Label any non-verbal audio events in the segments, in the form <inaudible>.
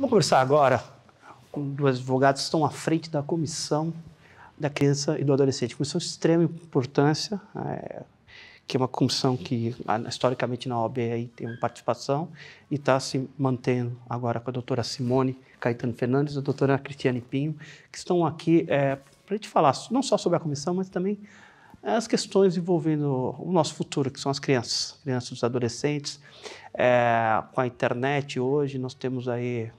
Vou conversar agora com duas advogadas que estão à frente da comissão da criança e do adolescente. Comissão de extrema importância, é, que é uma comissão que historicamente na OAB aí, tem uma participação e está se mantendo agora com a doutora Simone Caetano Fernandes e a doutora Cristiane Pinho, que estão aqui é, para a gente falar não só sobre a comissão, mas também as questões envolvendo o nosso futuro, que são as crianças, crianças e adolescentes. É, com a internet hoje, nós temos aí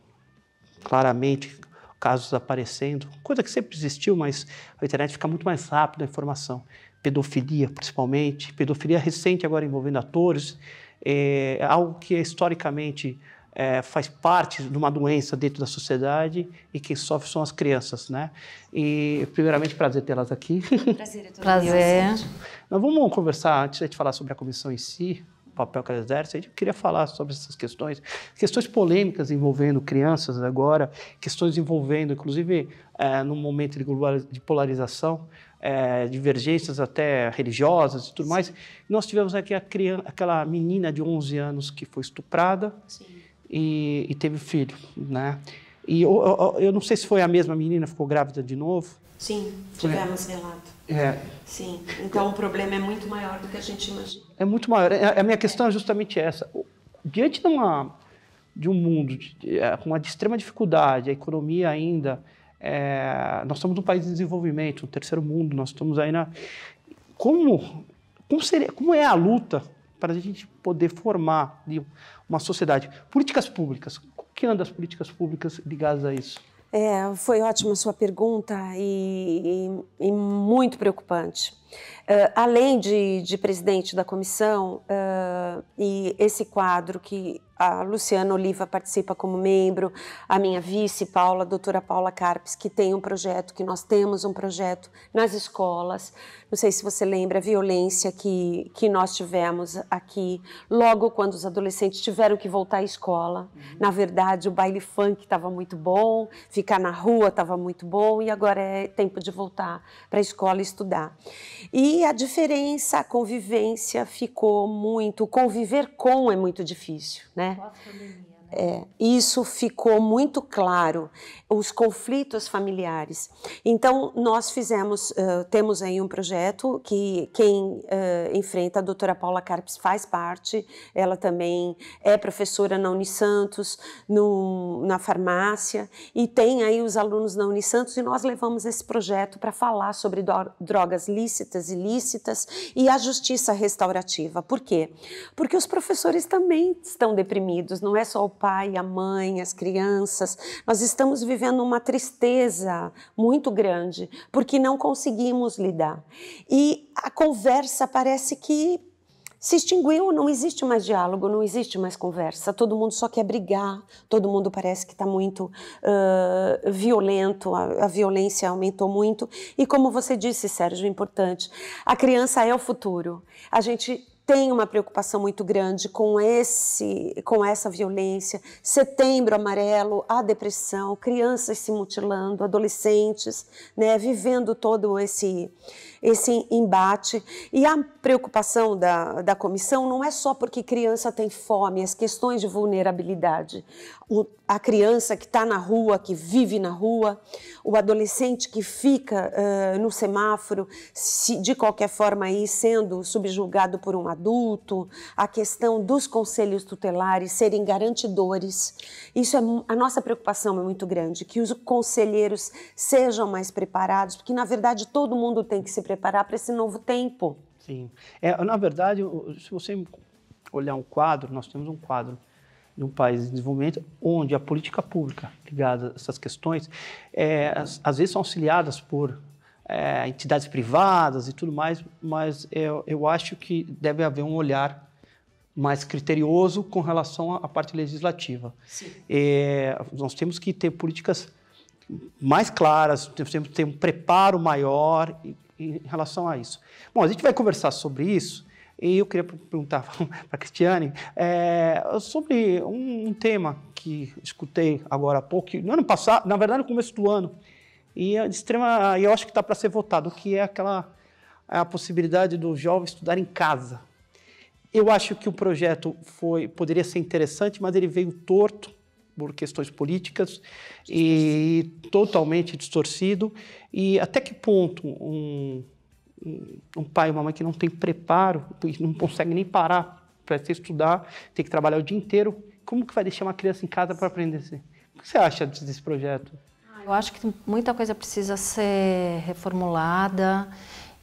claramente casos aparecendo, coisa que sempre existiu, mas a internet fica muito mais rápida a informação. Pedofilia, principalmente, pedofilia recente agora envolvendo atores, é algo que historicamente é, faz parte de uma doença dentro da sociedade e quem sofre são as crianças, né? E, primeiramente, prazer tê-las aqui. Prazer, é Prazer. Nós vamos conversar, antes de falar sobre a comissão em si, papel que ela exerce. Eu queria falar sobre essas questões, questões polêmicas envolvendo crianças agora, questões envolvendo, inclusive, é, num momento de polarização, é, divergências até religiosas e tudo Sim. mais. Nós tivemos aqui a criança, aquela menina de 11 anos que foi estuprada e, e, teve filho, né? E eu, eu, eu, não sei se foi a mesma menina, ficou grávida de novo. Sim, tivemos foi... relato. É. Sim, então o problema é muito maior do que a gente imagina é muito maior. É, a minha questão é justamente essa. Diante de, uma, de um mundo é, com uma de extrema dificuldade, a economia ainda. É, nós somos um país em desenvolvimento, um terceiro mundo, nós estamos aí na. Como, como, seria, como é a luta para a gente poder formar uma sociedade? Políticas públicas. O que andam as políticas públicas ligadas a isso? É, foi ótima a sua pergunta e, e, e muito preocupante Uh, além de, de, presidente da comissão, uh, e esse quadro que a Luciana Oliva participa como membro, a minha vice, Paula, a doutora Paula Carpes, que tem um projeto, que nós temos um projeto nas escolas. Não sei se você lembra a violência que, que nós tivemos aqui, logo quando os adolescentes tiveram que voltar à escola. Uhum. Na verdade, o baile funk estava muito bom, ficar na rua estava muito bom, e agora é tempo de voltar para a escola estudar. E a diferença, a convivência ficou muito. Conviver com é muito difícil, né? Pós-pandemia. Né? É, isso ficou muito claro, os conflitos familiares. Então, nós fizemos, uh, temos aí um projeto que quem uh, enfrenta, a doutora Paula Carpes faz parte, ela também é professora na Unisantos, no, na farmácia, e tem aí os alunos na Unisantos, e nós levamos esse projeto para falar sobre drogas lícitas lícitas, ilícitas e a justiça restaurativa. Por quê? Porque os professores também estão deprimidos, não é só o pai, a mãe, as crianças. Nós estamos vivendo uma tristeza muito grande porque não conseguimos lidar. E a conversa parece que se extinguiu, não existe mais diálogo, não existe mais conversa. Todo mundo só quer brigar, todo mundo parece que está muito uh, violento, a, a, violência aumentou muito. E como você disse, Sérgio, é importante, a criança é o futuro. A gente tem uma preocupação muito grande com esse, com essa violência. Setembro amarelo, a depressão, crianças se mutilando, adolescentes, né, vivendo todo esse esse embate. E a preocupação da, da comissão não é só porque criança tem fome, é as questões de vulnerabilidade. O, a criança que está na rua, que vive na rua, o adolescente que fica uh, no semáforo, se, de qualquer forma aí sendo subjugado por um adulto, a questão dos conselhos tutelares serem garantidores. Isso é a nossa preocupação é muito grande, que os conselheiros sejam mais preparados, porque na verdade todo mundo tem que se preparar preparar para esse novo tempo. Sim. É, na verdade, se você olhar um quadro, nós temos um quadro de um país em de desenvolvimento onde a política pública ligada a essas questões, é, às, às vezes são auxiliadas por é, entidades privadas e tudo mais, mas eu, é, eu acho que deve haver um olhar mais criterioso com relação à parte legislativa. É, nós temos que ter políticas mais claras, temos que ter um preparo maior em relação a isso. Bom, a gente vai conversar sobre isso e eu queria perguntar <laughs> para a Cristiane é, sobre um, um, tema que escutei agora há pouco, no ano passado, na verdade no começo do ano, e é de extrema, eu acho que está para ser votado, que é aquela é a possibilidade do jovem estudar em casa. Eu acho que o projeto foi, poderia ser interessante, mas ele veio torto por questões políticas e totalmente distorcido. E até que ponto um, um pai e uma mãe que não tem preparo, não consegue nem parar para estudar, tem que trabalhar o dia inteiro, como que vai deixar uma criança em casa para aprender? O que você acha desse projeto? Eu acho que muita coisa precisa ser reformulada,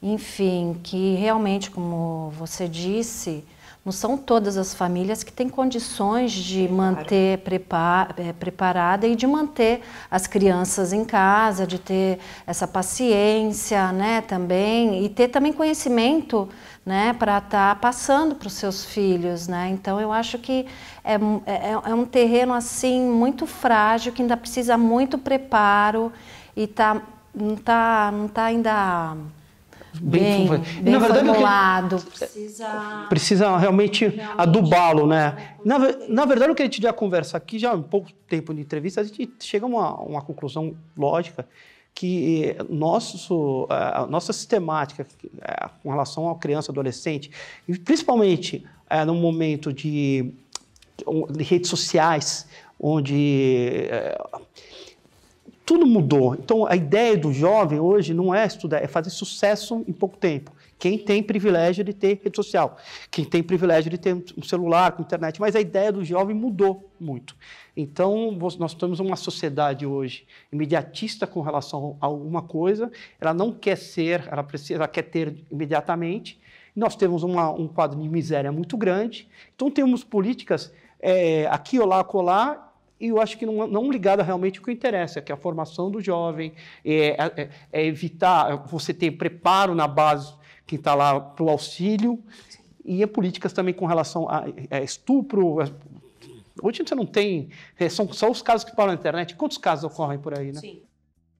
enfim, que realmente, como você disse, não são todas as famílias que têm condições de manter prepar, é, eh, preparada e de manter as crianças em casa, de ter essa paciência, né, também e ter também conhecimento, né, para estar tá passando para os seus filhos, né. Então eu acho que é, é, é, é um terreno assim muito frágil que ainda precisa muito preparo e tá não tá não tá ainda bem, bem, bem na formulado. precisa, precisa realmente, realmente adubá-lo, né? Na, na verdade, o que a gente já conversa aqui, já em um pouco tempo de entrevista, a gente chega a uma, uma conclusão lógica que nosso, eh, a nossa sistemática eh, com relação à criança e adolescente, e principalmente é, no momento de, de redes sociais, onde... É, tudo mudou. Então, a ideia do jovem hoje não é estudar, é fazer sucesso em pouco tempo. Quem tem privilégio de ter rede social, quem tem privilégio de ter um celular com internet, mas a ideia do jovem mudou muito. Então, nós temos uma sociedade hoje imediatista com relação a alguma coisa, ela não quer ser, ela, precisa, ela quer ter imediatamente. Nós temos uma, um quadro de miséria muito grande. Então, temos políticas é, aqui ou lá, colar, e eu acho que não, não ligado realmente ao que interessa, é que é a formação do jovem, é, é, é, é evitar é você ter preparo na base que está lá para o auxílio, e é políticas também com relação a, a estupro. A, hoje você não tem, são só os casos que estão na internet. Quantos casos ocorrem por aí, né? Sim.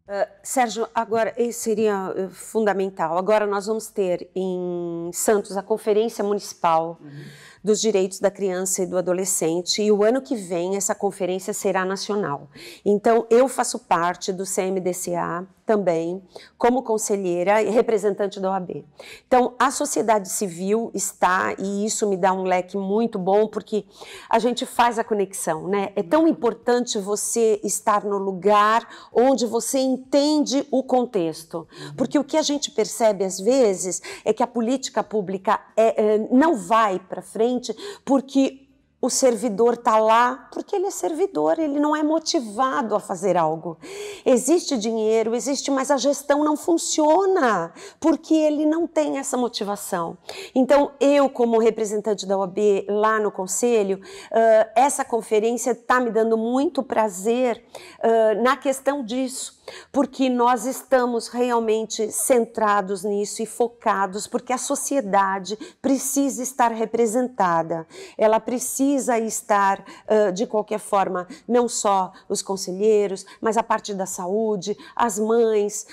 Uh, Sérgio, agora esse seria uh, fundamental. Agora nós vamos ter em Santos a conferência municipal. Uhum dos Direitos da Criança e do Adolescente, e o ano que vem essa conferência será nacional. Então, eu faço parte do CMDCA, também, como conselheira e representante da OAB. Então, a sociedade civil está, e isso me dá um leque muito bom, porque a gente faz a conexão, né? É tão importante você estar no lugar onde você entende o contexto. Uhum. Porque o que a gente percebe às vezes é que a política pública é, é, não vai para frente porque o servidor está lá porque ele é servidor, ele não é motivado a fazer algo. Existe dinheiro, existe, mas a gestão não funciona porque ele não tem essa motivação. Então, eu, como representante da OAB lá no Conselho, uh, essa conferência está me dando muito prazer uh, na questão disso porque nós estamos realmente centrados nisso e focados, porque a sociedade precisa estar representada, ela precisa estar, uh, de qualquer forma, não só os conselheiros, mas a parte da saúde, as mães,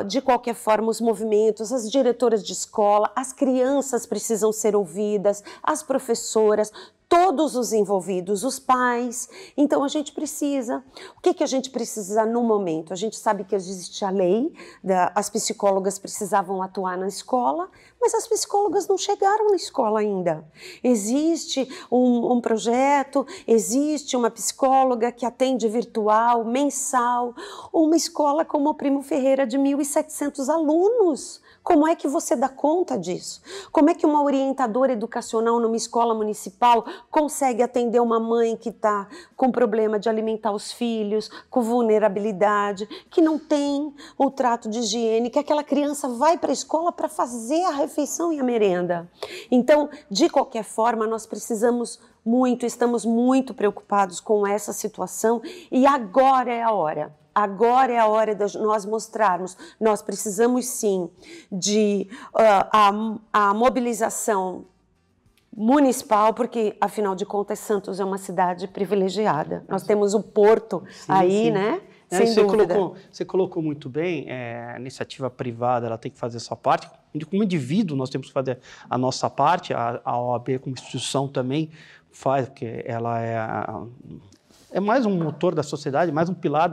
uh, de qualquer forma, os movimentos, as diretoras de escola, as crianças precisam ser ouvidas, as professoras, todos os envolvidos, os pais. Então a gente precisa. O que, que a gente precisa no momento? A gente sabe que existe a lei, da, as psicólogas precisavam atuar na escola, mas as psicólogas não chegaram na escola ainda. Existe um, um projeto, existe uma psicóloga que atende virtual, mensal, uma escola como o Primo Ferreira de 1.700 alunos. Como é que você dá conta disso? Como é que uma orientadora educacional numa escola municipal consegue atender uma mãe que está com problema de alimentar os filhos, com vulnerabilidade, que não tem o trato de higiene, que aquela criança vai para a escola para fazer a refeição e a merenda? Então, de qualquer forma, nós precisamos muito, estamos muito preocupados com essa situação e agora é a hora agora é a hora de nós mostrarmos. Nós precisamos sim de uh, a, a mobilização municipal, porque afinal de contas Santos é uma cidade privilegiada. Nós temos o porto sim, aí, sim. né? Sem você, dúvida. Colocou, você colocou muito bem, é, a iniciativa privada ela tem que fazer a sua parte. Como indivíduo, nós temos que fazer a nossa parte, a, a OAB como instituição também faz, porque ela é a, é mais um motor da sociedade, mais um pilar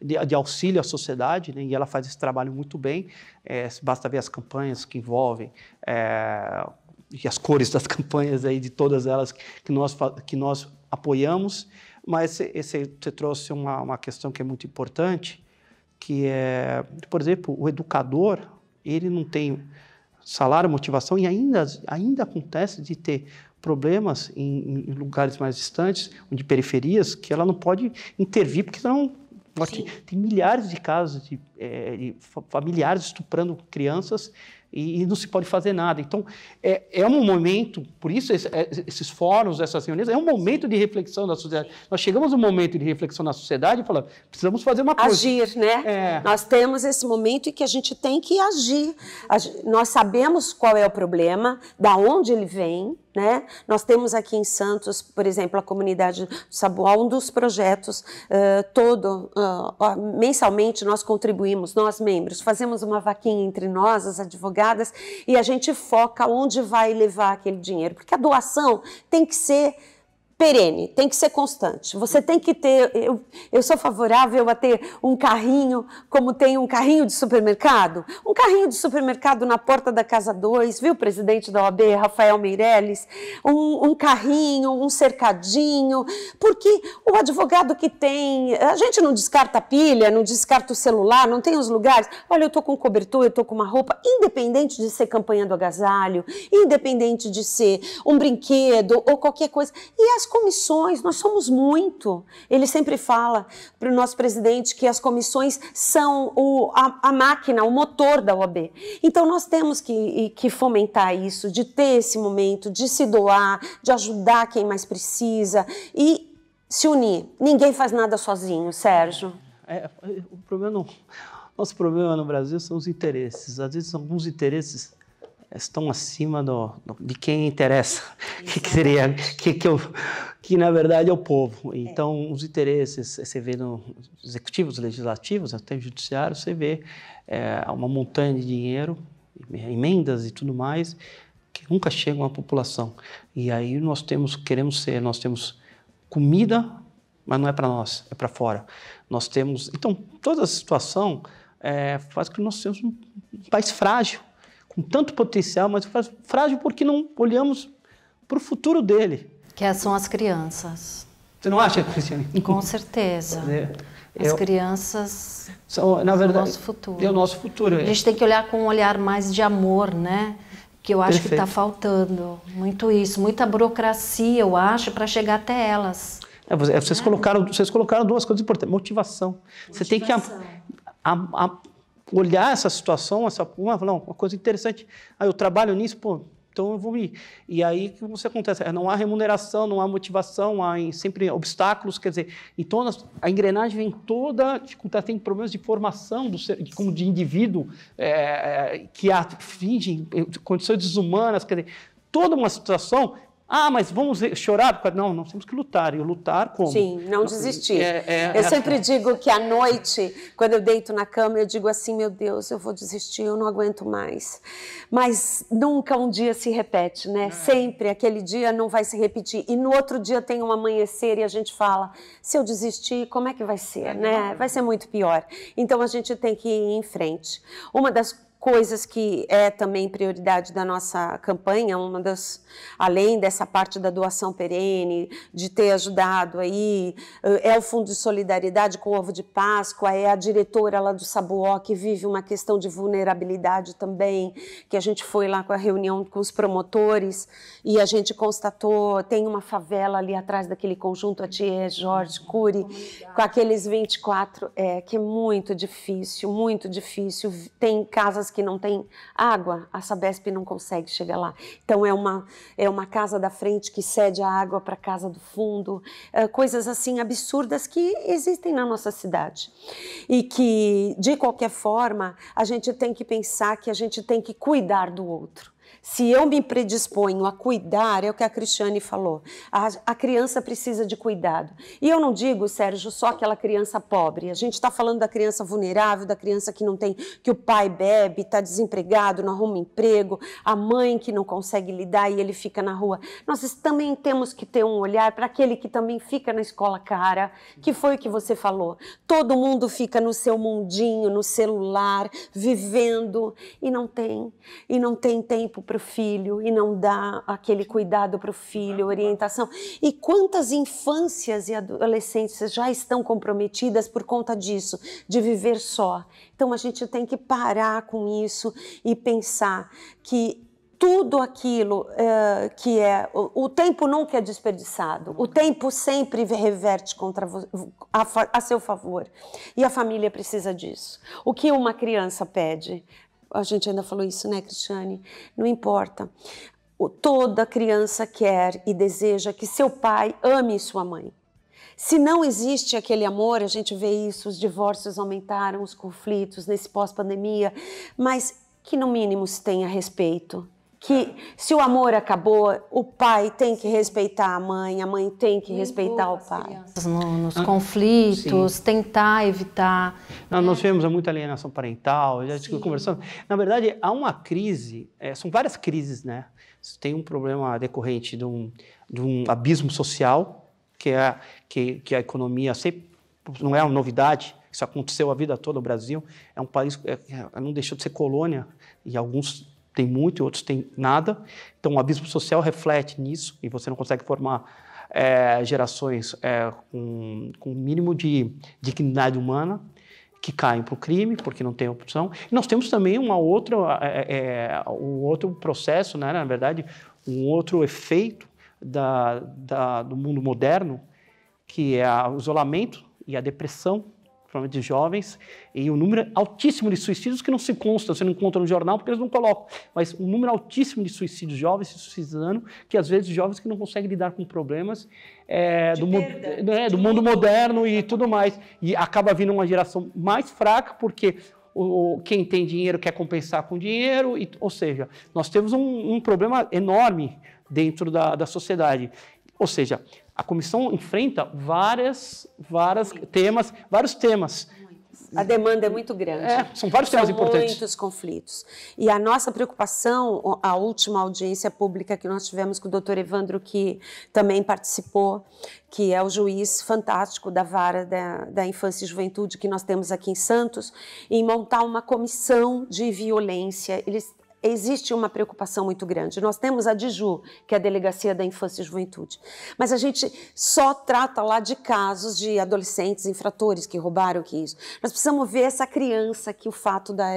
de, de auxílio à sociedade, né? e ela faz esse trabalho muito bem. É, basta ver as campanhas que envolvem é, e as cores das <laughs> campanhas aí de todas elas que nós que nós apoiamos. Mas esse, você trouxe uma, uma questão que é muito importante, que é, por exemplo, o educador ele não tem salário, motivação, e ainda, ainda acontece de ter problemas em, em lugares mais distantes, de periferias, que ela não pode intervir, porque não tem milhares de casos de, é, de familiares estuprando crianças e, e não se pode fazer nada. Então, é, é um momento, por isso esse, é, esses fóruns, essas reuniões, é um momento de reflexão da sociedade. Nós chegamos a um momento de reflexão na sociedade e falamos, precisamos fazer uma coisa. Agir, né? É. Nós temos esse momento em que a gente tem que agir. Nós sabemos qual é o problema, da onde ele vem, né? Nós temos aqui em Santos, por exemplo, a comunidade do Sabual, um dos projetos uh, todo, uh, mensalmente nós contribuímos, nós membros, fazemos uma vaquinha entre nós, as advogadas, e a gente foca onde vai levar aquele dinheiro, porque a doação tem que ser perene, tem que ser constante. Você tem que ter. Eu, eu, sou favorável a ter um carrinho, como tem um carrinho de supermercado. Um carrinho de supermercado na porta da Casa 2, viu, presidente da OAB, Rafael Meirelles? Um, um carrinho, um cercadinho. Porque o advogado que tem. A gente não descarta a pilha, não descarta o celular, não tem os lugares. Olha, eu tô com cobertor, eu tô com uma roupa. Independente de ser campanha do agasalho, independente de ser um brinquedo ou qualquer coisa. E as comissões, nós somos muito. Ele sempre fala para o nosso presidente que as comissões são o, a, a, máquina, o motor da OAB. Então nós temos que, que fomentar isso, de ter esse momento, de se doar, de ajudar quem mais precisa e se unir. Ninguém faz nada sozinho, Sérgio. É, é o problema não. Nosso problema no Brasil são os interesses. Às vezes, alguns interesses estão acima do, do, de quem interessa, <laughs> que seria que, que, eu, que, na verdade é o povo. É. Então, é. os interesses, você vê no executivos, legislativos, até judiciário, você vê é, uma montanha de dinheiro, emendas e tudo mais, que nunca chegam à população. E aí nós temos, queremos ser, nós temos comida, mas não é para nós, é para fora. Nós temos, então, toda a situação é, faz com que nós sejamos um país frágil com tanto potencial, mas frágil porque não olhamos para o futuro dele. Que é, são as crianças. Você não acha, Cristiane? Com certeza. É, as eu, é crianças são, na verdade, o nosso futuro. É o nosso futuro. É. A gente tem que olhar com um olhar mais de amor, né? Que eu acho tá Perfeito. que está faltando muito isso, muita burocracia, eu acho, para chegar até elas. É, vocês, é. Colocaram, vocês colocaram duas coisas importantes: motivação. motivação. Você tem que a, a, a, olhar essa situação, essa uma, não, uma coisa interessante. Aí ah, eu trabalho nisso, pô, então eu vou ir. E aí o que você acontece? É, não há remuneração, não há motivação, há sempre obstáculos, quer dizer, então a engrenagem vem toda, tipo, tá, tem problemas de formação do ser, de, como de indivíduo é, é que fingem condições desumanas, quer dizer, toda uma situação ah, mas vamos chorar? Não, nós temos que lutar. E lutar como? Sim, não desistir. É, é, é eu é sempre digo que à noite, quando eu deito na cama, eu digo assim: meu Deus, eu vou desistir, eu não aguento mais. Mas nunca um dia se repete, né? Sempre aquele dia não vai se repetir. E no outro dia tem um amanhecer e a gente fala: se eu desistir, como é que vai ser, é né? Vai ser muito pior. Então a gente tem que ir em frente. Uma das coisas que é também prioridade da nossa campanha, uma das, além dessa parte da doação perene, de ter ajudado aí, eh, é o Fundo de Solidariedade com o Ovo de Páscoa, é a diretora lá do Sabuó, que vive uma questão de vulnerabilidade também, que a gente foi lá com a reunião com os promotores e a gente constatou, tem uma favela ali atrás daquele conjunto, a Thier, Jorge, Cury, com aqueles 24, é, que é muito difícil, muito difícil, tem casas que não tem água, a Sabesp não consegue chegar lá. Então é uma, é uma casa da frente que cede a água para a casa do fundo, é, coisas assim absurdas que existem na nossa cidade. E que, de qualquer forma, a gente tem que pensar que a gente tem que cuidar do outro. Se eu me predisponho a cuidar, é o que a Cristiane falou. A, a criança precisa de cuidado. E eu não digo, Sérgio, só aquela criança pobre. A gente está falando da criança vulnerável, da criança que não tem, que o pai bebe, está desempregado, não arruma emprego, a mãe que não consegue lidar e ele fica na rua. Nós também temos que ter um olhar para aquele que também fica na escola cara, que foi o que você falou. Todo mundo fica no seu mundinho, no celular, vivendo e não tem e não tem tempo para o filho e não dá aquele cuidado para o filho, orientação. E quantas infâncias e adolescências já estão comprometidas por conta disso, de viver só. Então a gente tem que parar com isso e pensar que tudo aquilo eh, que é. O, o, tempo nunca é desperdiçado, o tempo sempre reverte contra a, a seu favor. E a família precisa disso. O que uma criança pede? a gente ainda falou isso, né, Cristiane? Não importa. Toda criança quer e deseja que seu pai ame sua mãe. Se não existe aquele amor, a gente vê isso, os divórcios aumentaram, os conflitos nesse pós-pandemia, mas que no mínimo se tenha respeito, que se o amor acabou, o pai tem que respeitar a mãe, a mãe tem que uhum. respeitar o pai. No, ah, nos ah, conflitos, sim. tentar evitar. Não, nós tivemos né? muita alienação parental, já estive conversando. Na verdade, há uma crise, é, são várias crises, né? Tem um problema decorrente de um, de um abismo social, que é a, que, que a economia sempre, não é uma novidade, isso aconteceu a vida toda no Brasil. É um país que é, é, não deixou de ser colônia e alguns tem muito e outros têm nada. Então, o abismo social reflete nisso e você não consegue formar é, gerações é, com, com o mínimo de dignidade humana que caem para o crime porque não tem opção. E nós temos também uma outra, é, é, é, um outro processo, né, na verdade, um outro efeito da, da, do mundo moderno, que é o isolamento e a depressão principalmente de jovens, e um número altíssimo de suicídios que não se consta, você não encontra no jornal porque eles não colocam, mas um número altíssimo de suicídios jovens se suicidando, que às vezes jovens que não conseguem lidar com problemas é, do, né, do mundo moderno e tudo mais, e acaba vindo uma geração mais fraca porque o, quem tem dinheiro quer compensar com dinheiro, e, ou seja, nós temos um, um problema enorme dentro da, da sociedade. Ou seja, a comissão enfrenta várias, várias temas, vários temas. A demanda é muito grande. É, são vários são temas importantes. muitos conflitos. E a nossa preocupação, a última audiência pública que nós tivemos com o doutor Evandro, que também participou, que é o juiz fantástico da vara da, da infância e juventude que nós temos aqui em Santos, em montar uma comissão de violência. Eles existe uma preocupação muito grande. Nós temos a DIJU, que é a Delegacia da Infância e Juventude, mas a gente só trata lá de casos de adolescentes infratores que roubaram, que isso. Nós precisamos ver essa criança que o fato da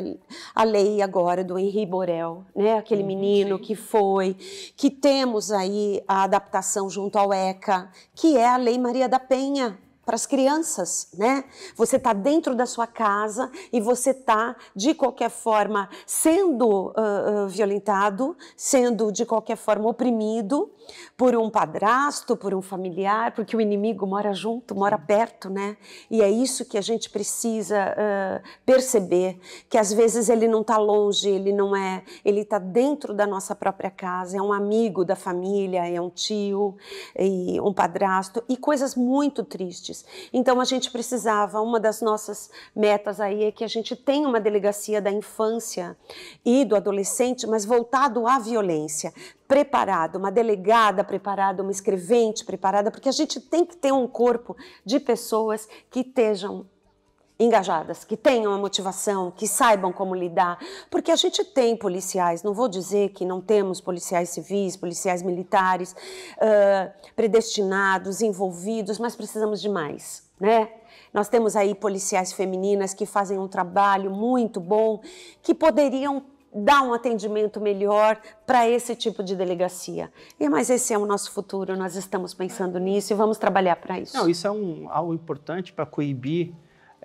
a lei agora do Henri Borel, né, aquele uhum, menino sim. que foi, que temos aí a adaptação junto ao ECA, que é a Lei Maria da Penha, para as crianças, né? Você está dentro da sua casa e você está, de qualquer forma, sendo uh, uh, violentado, sendo, de qualquer forma, oprimido por um padrasto, por um familiar, porque o inimigo mora junto, mora perto, né? E é isso que a gente precisa uh, perceber, que às vezes ele não está longe, ele não é, ele está dentro da nossa própria casa, é um amigo da família, é um tio, é um padrasto, e coisas muito tristes então a gente precisava, uma das nossas metas aí é que a gente tenha uma delegacia da infância e do adolescente, mas voltado à violência, preparado, uma delegada preparada, uma escrevente preparada, porque a gente tem que ter um corpo de pessoas que estejam engajadas, que tenham a motivação, que saibam como lidar, porque a gente tem policiais, não vou dizer que não temos policiais civis, policiais militares, uh, predestinados, envolvidos, mas precisamos de mais, né? Nós temos aí policiais femininas que fazem um trabalho muito bom, que poderiam dar um atendimento melhor para esse tipo de delegacia. E mas esse é o nosso futuro, nós estamos pensando nisso e vamos trabalhar para isso. Não, isso é um, algo importante para coibir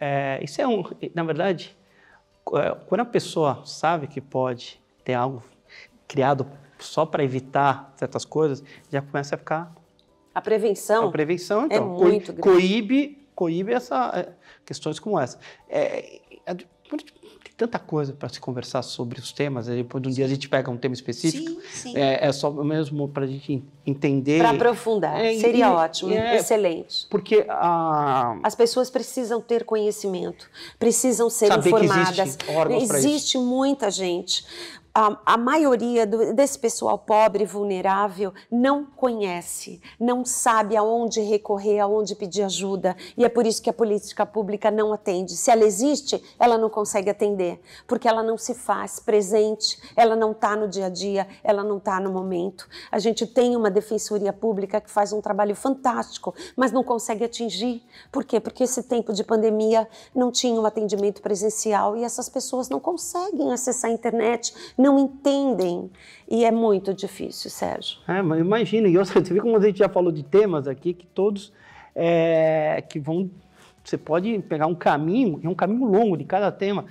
é, isso é um, na verdade, é, quando a pessoa sabe que pode ter algo criado só para evitar certas coisas, já começa a ficar. A prevenção. A prevenção, então. É muito grande. coíbe, coíbe essa, é, questões como essa. É, é tanta coisa para se conversar sobre os temas. Depois de um dia a gente pega um tema específico. Sim, sim. É, é só mesmo para a gente entender. Para aprofundar. É, Seria ótimo, é, excelente. Porque a... as pessoas precisam ter conhecimento, precisam ser Saber informadas. Que existe existe muita gente, a, a maioria do, desse pessoal pobre, vulnerável, não conhece, não sabe aonde recorrer, aonde pedir ajuda. E é por isso que a política pública não atende. Se ela existe, ela não consegue atender, porque ela não se faz presente, ela não está no dia a dia, ela não está no momento. A gente tem uma defensoria pública que faz um trabalho fantástico, mas não consegue atingir. Por quê? Porque esse tempo de pandemia não tinha um atendimento presencial e essas pessoas não conseguem acessar a internet, não não entendem. E é muito difícil, Sérgio. É, imagina, e <laughs> você vê como a gente já falou de temas aqui, que todos é, que vão. Você pode pegar um caminho, é um caminho longo de cada tema.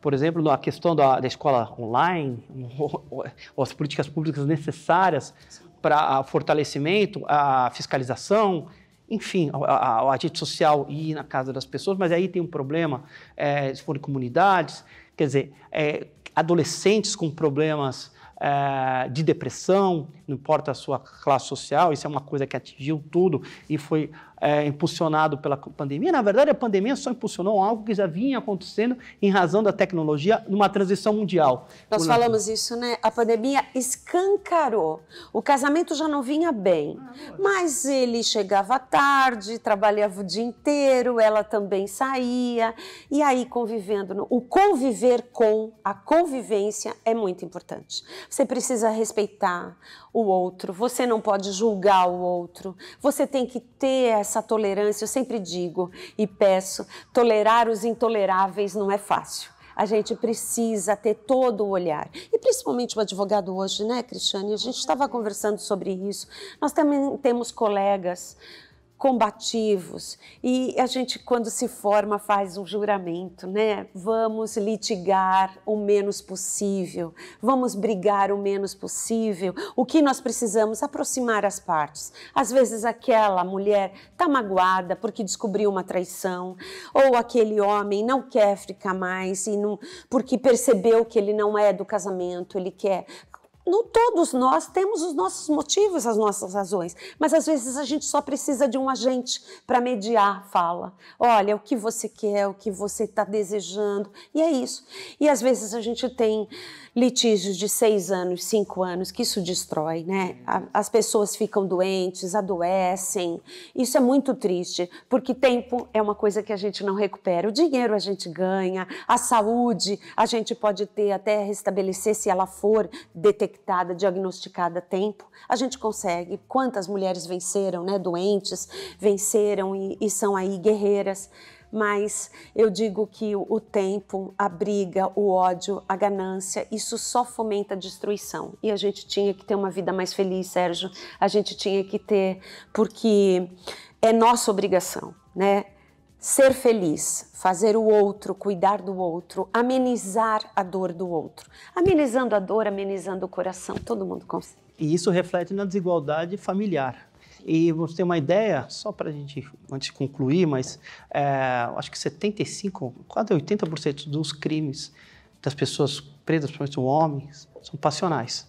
Por exemplo, a questão da, da escola online, <laughs> ou, ou as políticas públicas necessárias para fortalecimento, a fiscalização, enfim, o agente social ir na casa das pessoas, mas aí tem um problema é, se forem comunidades, quer dizer, é, adolescentes com problemas é, de depressão, não importa a sua classe social, isso é uma coisa que atingiu tudo e foi é, impulsionado pela pandemia. Na verdade, a pandemia só impulsionou algo que já vinha acontecendo em razão da tecnologia numa transição mundial. Nós falamos isso, né? A pandemia escancarou. O casamento já não vinha bem, ah, mas ele chegava tarde, trabalhava o dia inteiro, ela também saía. E aí, convivendo, o conviver com, a convivência é muito importante. Você precisa respeitar o outro, você não pode julgar o outro, você tem que ter essa essa tolerância, eu sempre digo e peço, tolerar os intoleráveis não é fácil. A gente precisa ter todo o olhar. E principalmente o advogado hoje, né, Cristiane? A gente estava conversando sobre isso. Nós também temos colegas combativos. E a gente, quando se forma, faz um juramento, né? Vamos litigar o menos possível, vamos brigar o menos possível. O que nós precisamos? Aproximar as partes. Às vezes, aquela mulher está magoada porque descobriu uma traição, ou aquele homem não quer ficar mais e não, porque percebeu que ele não é do casamento, ele quer no todos nós temos os nossos motivos, as nossas razões, mas às vezes a gente só precisa de um agente para mediar a fala. Olha, o que você quer, o que você está desejando, e é isso. E às vezes a gente tem litígios de seis anos, cinco anos, que isso destrói, né? As pessoas ficam doentes, adoecem. Isso é muito triste, porque tempo é uma coisa que a gente não recupera. O dinheiro a gente ganha, a saúde a gente pode ter até restabelecer se ela for detectada detectada, diagnosticada a tempo, a gente consegue. Quantas mulheres venceram, né? Doentes, venceram e, e são aí guerreiras mas eu digo que o tempo, a briga, o ódio, a ganância, isso só fomenta a destruição. E a gente tinha que ter uma vida mais feliz, Sérgio. A gente tinha que ter, porque é nossa obrigação, né? ser feliz, fazer o outro, cuidar do outro, amenizar a dor do outro. Amenizando a dor, amenizando o coração, todo mundo consegue. E isso reflete na desigualdade familiar. E você tem uma ideia, só para a gente, antes de concluir, mas é, acho que 75, quase 80% dos crimes das pessoas presas, principalmente homens, são passionais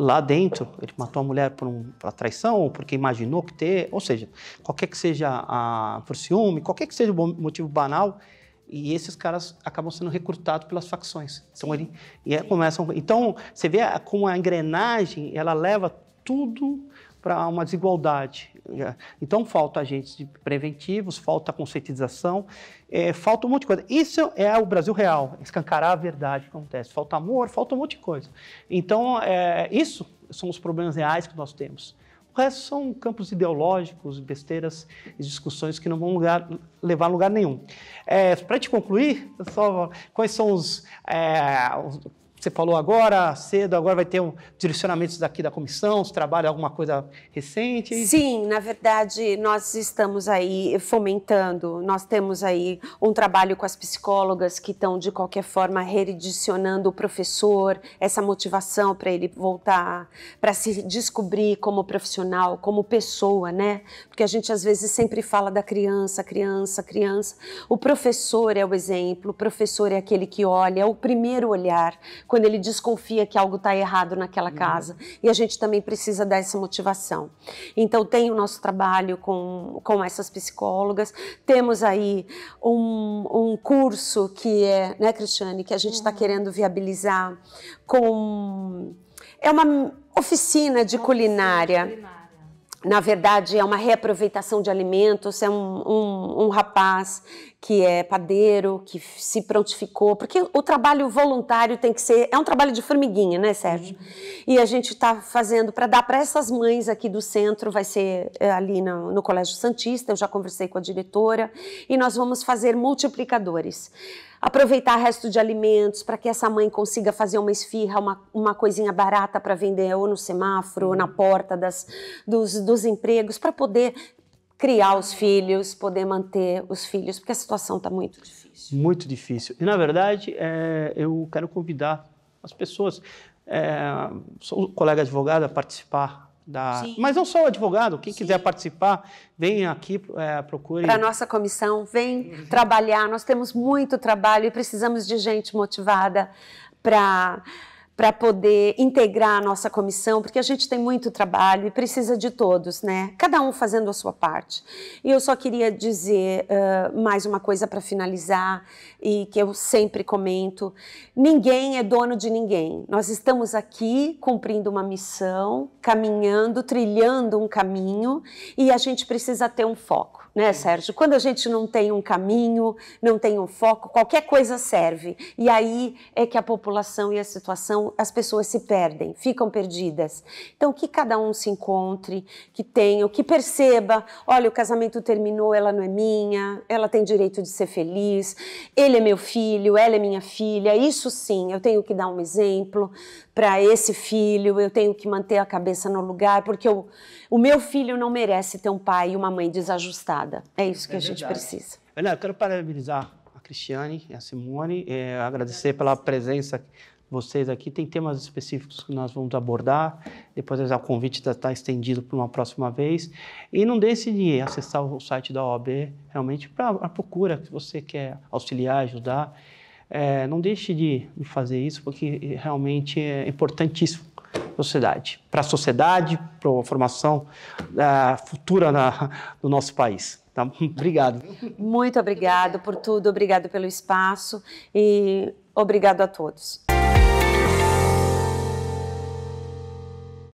lá dentro, ele matou a mulher por, um, por traição ou porque imaginou que ter, ou seja, qualquer que seja a, por ciúme, qualquer que seja o motivo banal, e esses caras acabam sendo recrutados pelas facções. Então ele e começam. Então você vê como a engrenagem ela leva tudo para uma desigualdade. Né? Então, falta agentes preventivos, falta conscientização, é, falta um monte de coisa. Isso é o Brasil real, escancarar a verdade que acontece. Falta amor, falta um monte de coisa. Então, é, isso são os problemas reais que nós temos. O resto são campos ideológicos, besteiras e discussões que não vão lugar, levar a lugar nenhum. É, para te concluir, só quais são os, é, os você falou agora, cedo, agora vai ter um direcionamentos daqui da comissão, se trabalha alguma coisa recente? Sim, na verdade, nós estamos aí fomentando, nós temos aí um trabalho com as psicólogas que estão, de qualquer forma, redicionando o professor, essa motivação para ele voltar, para se descobrir como profissional, como pessoa, né? Porque a gente, às vezes, sempre fala da criança, criança, criança. O professor é o exemplo, o professor é aquele que olha, é o primeiro olhar quando ele desconfia que algo está errado naquela uhum. casa. Uhum. E a gente também precisa dar essa motivação. Então, tem o nosso trabalho com, com essas psicólogas, temos aí um, um curso que é, né, Cristiane, que a gente está uhum. querendo viabilizar com. É uma oficina de uma culinária. Oficina de culinária na verdade, é uma reaproveitação de alimentos. É um, um, um rapaz que é padeiro, que se prontificou, porque o trabalho voluntário tem que ser. É um trabalho de formiguinha, né, Sérgio? Uhum. E a gente está fazendo para dar para essas mães aqui do centro, vai ser é, ali no, no Colégio Santista, eu já conversei com a diretora, e nós vamos fazer multiplicadores aproveitar resto de alimentos para que essa mãe consiga fazer uma esfirra, uma, uma coisinha barata para vender ou no semáforo, ou na uhum. porta das, dos, dos empregos, para poder criar os filhos, poder manter os filhos, porque a situação está muito difícil. Muito difícil. E, na verdade, é, eu quero convidar as pessoas, é, sou colega advogado, a participar da... Mas não só advogado, quem Sim. quiser participar, vem aqui, é, procure. Para a nossa comissão, vem trabalhar. Nós temos muito trabalho e precisamos de gente motivada para para poder integrar a nossa comissão, porque a gente tem muito trabalho e precisa de todos, né? Cada um fazendo a sua parte. E eu só queria dizer uh, mais uma coisa para finalizar e que eu sempre comento: ninguém é dono de ninguém. Nós estamos aqui cumprindo uma missão, caminhando, trilhando um caminho e a gente precisa ter um foco né, Sérgio? Quando a gente não tem um caminho, não tem um foco, qualquer coisa serve. E aí é que a população e a situação, as pessoas se perdem, ficam perdidas. Então, que cada um se encontre, que tenha, que perceba: olha, o casamento terminou, ela não é minha, ela tem direito de ser feliz, ele é meu filho, ela é minha filha. Isso sim, eu tenho que dar um exemplo para esse filho, eu tenho que manter a cabeça no lugar, porque eu, o meu filho não merece ter um pai e uma mãe desajustada. É isso que é a gente precisa. É, eu quero parabenizar a Cristiane e a Simone, é, agradecer pela presença de vocês aqui. Tem temas específicos que nós vamos abordar, depois o convite está estendido para uma próxima vez. E não deixe de acessar o site da OAB, realmente, para a procura, que você quer auxiliar, ajudar. É, não deixe de fazer isso, porque realmente é importantíssimo sociedade, para a sociedade, para a formação uh, futura na, do nosso país. Tá? <laughs> Obrigado. Muito obrigado por tudo, obrigado pelo espaço e obrigado a todos.